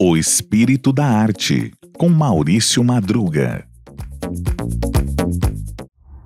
O Espírito da Arte, com Maurício Madruga.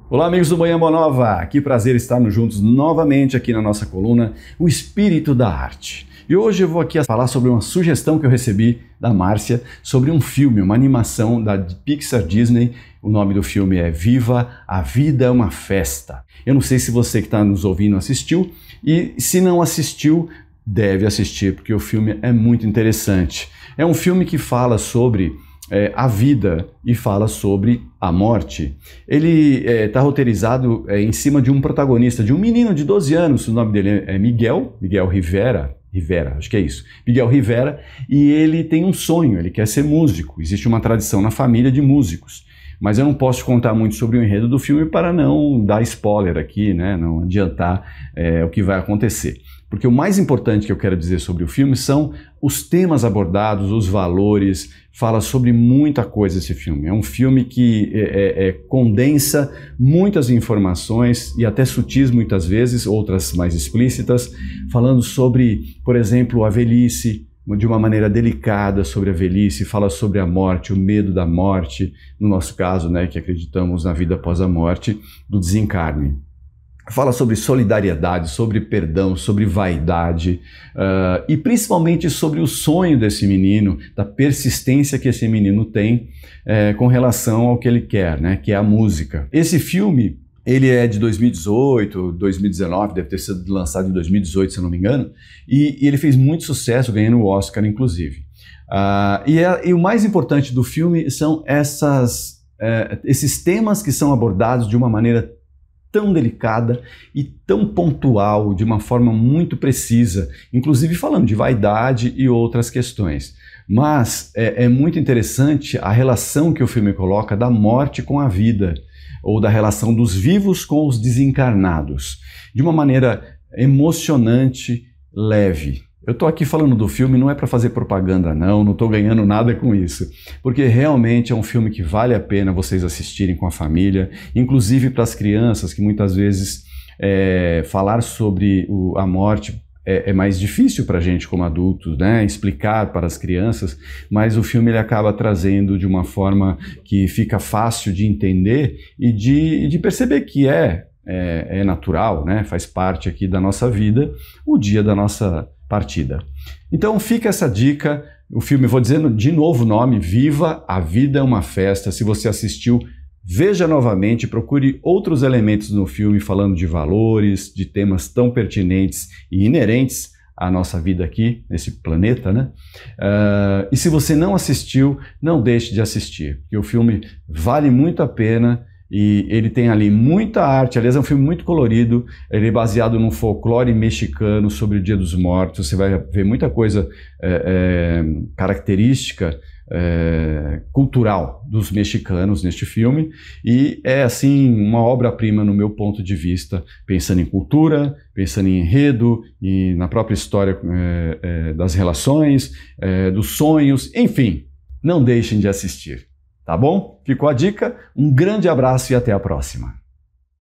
Olá, amigos do Manhã Nova. Que prazer estarmos juntos novamente aqui na nossa coluna O Espírito da Arte. E hoje eu vou aqui falar sobre uma sugestão que eu recebi da Márcia sobre um filme, uma animação da Pixar Disney. O nome do filme é Viva a Vida é uma Festa. Eu não sei se você que está nos ouvindo assistiu e se não assistiu, deve assistir porque o filme é muito interessante. É um filme que fala sobre é, a vida e fala sobre a morte. Ele está é, tá roteirizado é, em cima de um protagonista, de um menino de 12 anos, o nome dele é Miguel, Miguel Rivera, Rivera, acho que é isso. Miguel Rivera, e ele tem um sonho, ele quer ser músico. Existe uma tradição na família de músicos. Mas eu não posso contar muito sobre o enredo do filme para não dar spoiler aqui, né? não adiantar é, o que vai acontecer. Porque o mais importante que eu quero dizer sobre o filme são os temas abordados, os valores, fala sobre muita coisa esse filme. É um filme que é, é, é, condensa muitas informações e até sutis muitas vezes, outras mais explícitas, falando sobre, por exemplo, a velhice, de uma maneira delicada sobre a velhice, fala sobre a morte, o medo da morte, no nosso caso, né, que acreditamos na vida após a morte, do desencarne fala sobre solidariedade, sobre perdão, sobre vaidade uh, e principalmente sobre o sonho desse menino, da persistência que esse menino tem uh, com relação ao que ele quer, né, que é a música. Esse filme ele é de 2018, 2019, deve ter sido lançado em 2018, se não me engano, e, e ele fez muito sucesso, ganhando o Oscar, inclusive. Uh, e, é, e o mais importante do filme são essas é, esses temas que são abordados de uma maneira tão delicada e tão pontual, de uma forma muito precisa, inclusive falando de vaidade e outras questões. Mas é, é, muito interessante a relação que o filme coloca da morte com a vida, ou da relação dos vivos com os desencarnados, de uma maneira emocionante, leve. Eu estou aqui falando do filme, não é para fazer propaganda, não, não estou ganhando nada com isso. Porque realmente é um filme que vale a pena vocês assistirem com a família, inclusive para as crianças, que muitas vezes é, falar sobre o, a morte é, é, mais difícil para a gente como adultos, né? Explicar para as crianças, mas o filme ele acaba trazendo de uma forma que fica fácil de entender e de, de perceber que é, é, é natural, né? Faz parte aqui da nossa vida, o dia da nossa partida. Então fica essa dica. O filme, vou dizendo de novo o nome: Viva a Vida é uma Festa. Se você assistiu, veja novamente, procure outros elementos no filme falando de valores, de temas tão pertinentes e inerentes à nossa vida aqui, nesse planeta, né? Uh, e se você não assistiu, não deixe de assistir, porque o filme vale muito a pena e ele tem ali muita arte, aliás, é um filme muito colorido, ele é baseado num folclore mexicano sobre o Dia dos Mortos, você vai ver muita coisa é, é, característica é, cultural dos mexicanos neste filme e é assim uma obra-prima no meu ponto de vista, pensando em cultura, pensando em enredo e na própria história é, é, das relações, dos sonhos, enfim, não deixem de assistir. Tá bom? Ficou a dica. Um grande abraço e até a próxima.